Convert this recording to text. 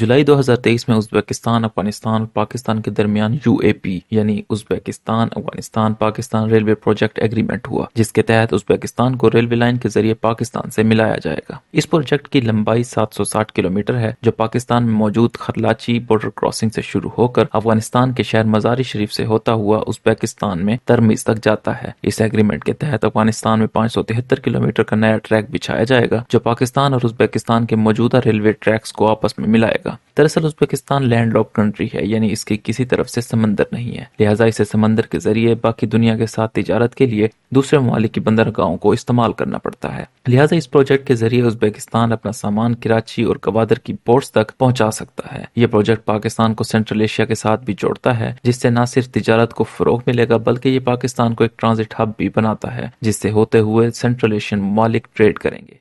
जुलाई 2023 में उज्बेकिस्तान अफगानिस्तान और पाकिस्तान के दरमियान यू यानी Uzbekistan Afghanistan Pakistan railway project agreement हुआ जिसके तहत उज्बेकिस्तान को रेलवे लाइन के जरिए पाकिस्तान से मिलाया जाएगा इस प्रोजेक्ट की लंबाई 760 किलोमीटर है जो पाकिस्तान में मौजूद खरलाची बॉर्डर क्रॉसिंग से शुरू होकर अफगानिस्तान के शहर मजारी शरीफ से होता हुआ उज्बेकिस्तान में तरमीज तक जाता है इस एग्रीमेंट के तहत अफगानिस्तान में पाँच किलोमीटर का नया ट्रैक बिछाया जाएगा जो पाकिस्तान और उज्बेकिस्तान के मौजूदा रेलवे ट्रैक्स को आपस में मिलाएगा जाएगा दरअसल उजबेकिस्तान लैंड लॉक कंट्री है यानी इसके किसी तरफ से समंदर नहीं है लिहाजा इसे समंदर के जरिए बाकी दुनिया के साथ तजारत के लिए दूसरे ममालिक की बंदरगाहों को इस्तेमाल करना पड़ता है लिहाजा इस प्रोजेक्ट के जरिए उजबेकिस्तान अपना सामान कराची और गवादर की पोर्ट्स तक पहुंचा सकता है ये प्रोजेक्ट पाकिस्तान को सेंट्रल एशिया के साथ भी जोड़ता है जिससे न सिर्फ तजारत को फरोग मिलेगा बल्कि ये पाकिस्तान को एक ट्रांजिट हब भी बनाता है जिससे होते हुए सेंट्रल एशियन ममालिक ट्रेड करेंगे